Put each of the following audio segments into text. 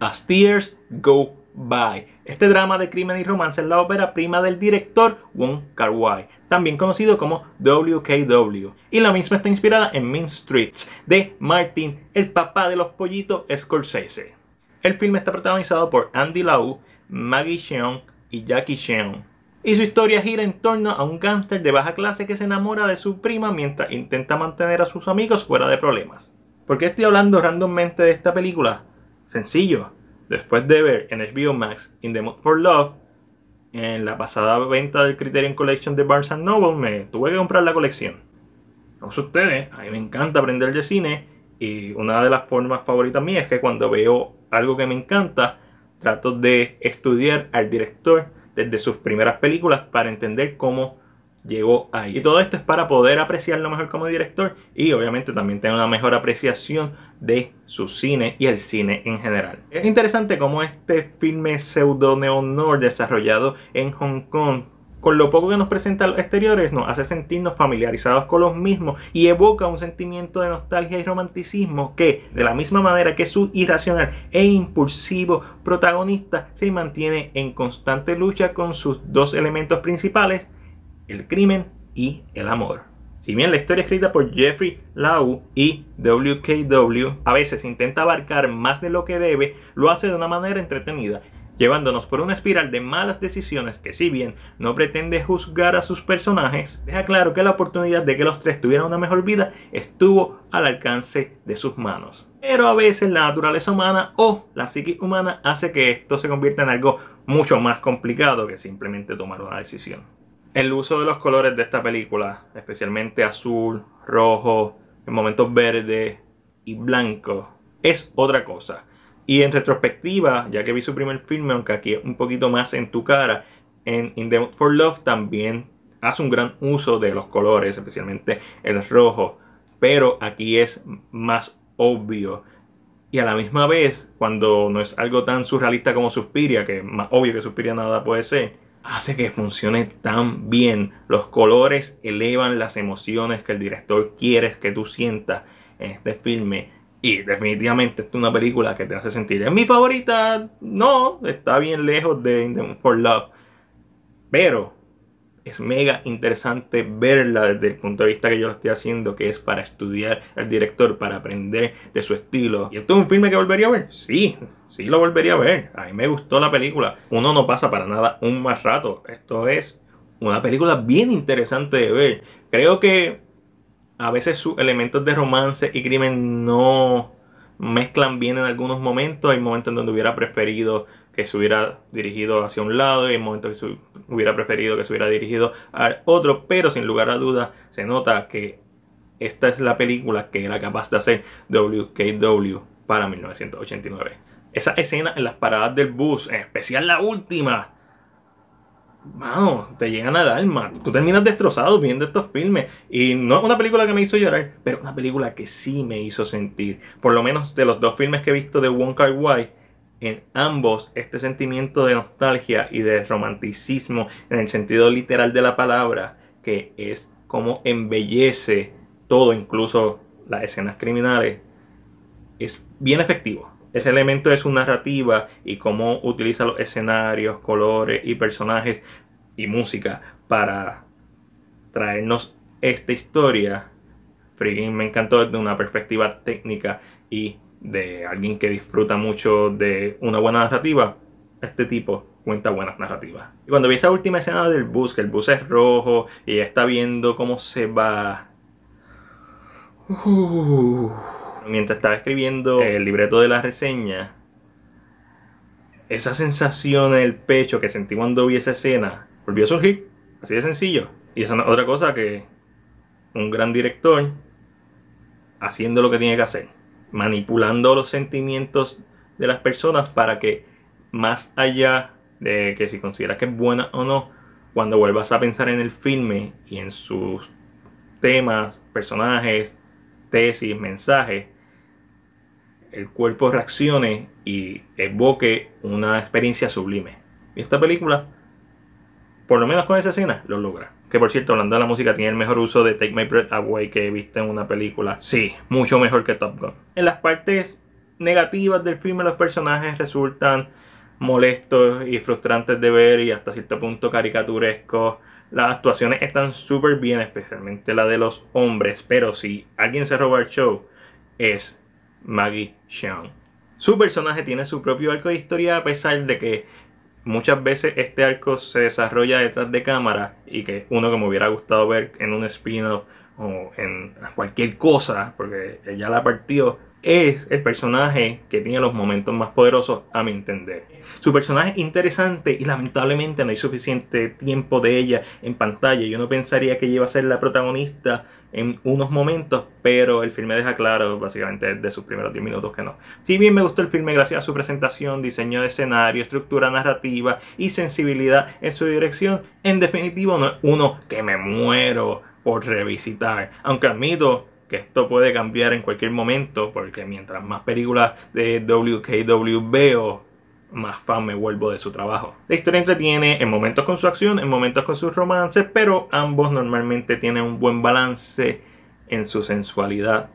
As Tears Go By. Este drama de crimen y romance es la ópera prima del director Wong Kar Wai, también conocido como WKW, y la misma está inspirada en Mean Streets de Martin, el papá de los pollitos Scorsese. El filme está protagonizado por Andy Lau, Maggie Cheung y Jackie Chan. Y su historia gira en torno a un gángster de baja clase que se enamora de su prima mientras intenta mantener a sus amigos fuera de problemas. ¿Por qué estoy hablando randommente de esta película? Sencillo. Después de ver en HBO Max In the Mood for Love, en la pasada venta del Criterion Collection de Barnes Noble, me tuve que comprar la colección. No sé ustedes, a mí me encanta aprender de cine y una de las formas favoritas mías es que cuando veo algo que me encanta, trato de estudiar al director desde sus primeras películas para entender cómo llegó ahí. Y todo esto es para poder apreciarlo mejor como director y obviamente también tener una mejor apreciación de su cine y el cine en general. Es interesante cómo este filme pseudo Neonor desarrollado en Hong Kong con lo poco que nos presenta los exteriores, nos hace sentirnos familiarizados con los mismos y evoca un sentimiento de nostalgia y romanticismo que, de la misma manera que su irracional e impulsivo protagonista, se mantiene en constante lucha con sus dos elementos principales, el crimen y el amor. Si bien la historia escrita por Jeffrey Lau y WKW a veces intenta abarcar más de lo que debe, lo hace de una manera entretenida, llevándonos por una espiral de malas decisiones que si bien no pretende juzgar a sus personajes, deja claro que la oportunidad de que los tres tuvieran una mejor vida estuvo al alcance de sus manos. Pero a veces la naturaleza humana o la psiquis humana hace que esto se convierta en algo mucho más complicado que simplemente tomar una decisión. El uso de los colores de esta película, especialmente azul, rojo, en momentos verde y blanco, es otra cosa. Y en retrospectiva, ya que vi su primer filme, aunque aquí es un poquito más en tu cara, en In the for Love también hace un gran uso de los colores, especialmente el rojo. Pero aquí es más obvio. Y a la misma vez, cuando no es algo tan surrealista como Suspiria, que es más obvio que Suspiria nada puede ser, hace que funcione tan bien. Los colores elevan las emociones que el director quiere que tú sientas en este filme. Y definitivamente es una película que te hace sentir. Es mi favorita. No, está bien lejos de In for Love. Pero es mega interesante verla desde el punto de vista que yo lo estoy haciendo, que es para estudiar al director, para aprender de su estilo. ¿Y esto es un filme que volvería a ver? Sí, sí lo volvería a ver. A mí me gustó la película. Uno no pasa para nada un más rato. Esto es una película bien interesante de ver. Creo que a veces sus elementos de romance y crimen no mezclan bien en algunos momentos. Hay momentos en donde hubiera preferido que se hubiera dirigido hacia un lado y en momentos que hubiera preferido que se hubiera dirigido al otro, pero sin lugar a dudas se nota que esta es la película que era capaz de hacer WKW para 1989. Esa escena en las paradas del bus, en especial la última, mano, te llegan al alma. Tú terminas destrozado viendo estos filmes. Y no es una película que me hizo llorar, pero una película que sí me hizo sentir. Por lo menos de los dos filmes que he visto de Wong Kar Wai, en ambos este sentimiento de nostalgia y de romanticismo en el sentido literal de la palabra, que es como embellece todo, incluso las escenas criminales, es bien efectivo. Ese elemento de su narrativa y cómo utiliza los escenarios, colores y personajes y música para traernos esta historia. Friggin me encantó desde una perspectiva técnica y de alguien que disfruta mucho de una buena narrativa, este tipo cuenta buenas narrativas. Y cuando vi esa última escena del bus, que el bus es rojo y ella está viendo cómo se va. Uh. mientras estaba escribiendo el libreto de la reseña, esa sensación en el pecho que sentí cuando vi esa escena volvió a surgir. Así de sencillo. Y esa es otra cosa que un gran director haciendo lo que tiene que hacer manipulando los sentimientos de las personas para que más allá de que si consideras que es buena o no, cuando vuelvas a pensar en el filme y en sus temas, personajes, tesis, mensajes, el cuerpo reaccione y evoque una experiencia sublime. Y esta película, por lo menos con esa escena, lo logra. Que por cierto, hablando de la música, tiene el mejor uso de Take My Breath Away que he visto en una película. Sí, mucho mejor que Top Gun. En las partes negativas del filme, los personajes resultan molestos y frustrantes de ver y hasta cierto punto caricaturescos. Las actuaciones están súper bien, especialmente la de los hombres. Pero si alguien se roba el show, es Maggie Sean. Su personaje tiene su propio arco de historia a pesar de que muchas veces este arco se desarrolla detrás de cámara y que uno que me hubiera gustado ver en un spin-off o en cualquier cosa, porque ella la partió, es el personaje que tiene los momentos más poderosos a mi entender. Su personaje es interesante y lamentablemente no hay suficiente tiempo de ella en pantalla. Yo no pensaría que ella iba a ser la protagonista en unos momentos, pero el filme deja claro, básicamente de sus primeros 10 minutos, que no. Si bien me gustó el filme gracias a su presentación, diseño de escenario, estructura narrativa y sensibilidad en su dirección, en definitivo no es uno que me muero por revisitar. Aunque admito que esto puede cambiar en cualquier momento, porque mientras más películas de WKW veo, más fan me vuelvo de su trabajo. La historia entretiene en momentos con su acción, en momentos con sus romances, pero ambos normalmente tienen un buen balance en su sensualidad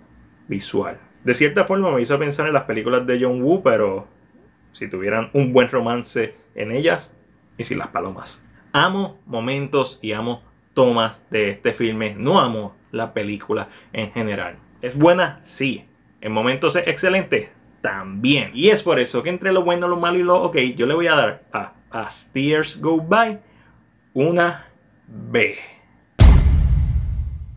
visual. De cierta forma me hizo pensar en las películas de John Woo, pero si tuvieran un buen romance en ellas y sin las palomas. Amo momentos y amo tomas de este filme, no amo la película en general. ¿Es buena? Sí. ¿En momentos es excelente? también. Y es por eso que entre lo bueno, lo malo y lo ok, yo le voy a dar a As Tears Go By una B.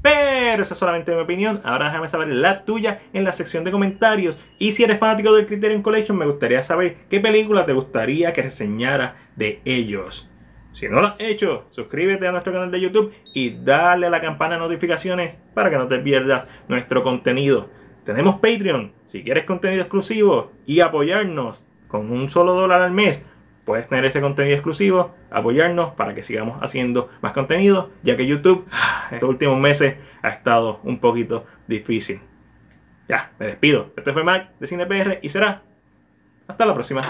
Pero esa es solamente mi opinión. Ahora déjame saber la tuya en la sección de comentarios. Y si eres fanático del Criterion Collection, me gustaría saber qué película te gustaría que reseñara de ellos. Si no lo has hecho, suscríbete a nuestro canal de YouTube y dale a la campana de notificaciones para que no te pierdas nuestro contenido. Tenemos Patreon. Si quieres contenido exclusivo y apoyarnos con un solo dólar al mes, puedes tener ese contenido exclusivo, apoyarnos para que sigamos haciendo más contenido, ya que YouTube en estos últimos meses ha estado un poquito difícil. Ya, me despido. Este fue Mac de CinePR y será hasta la próxima.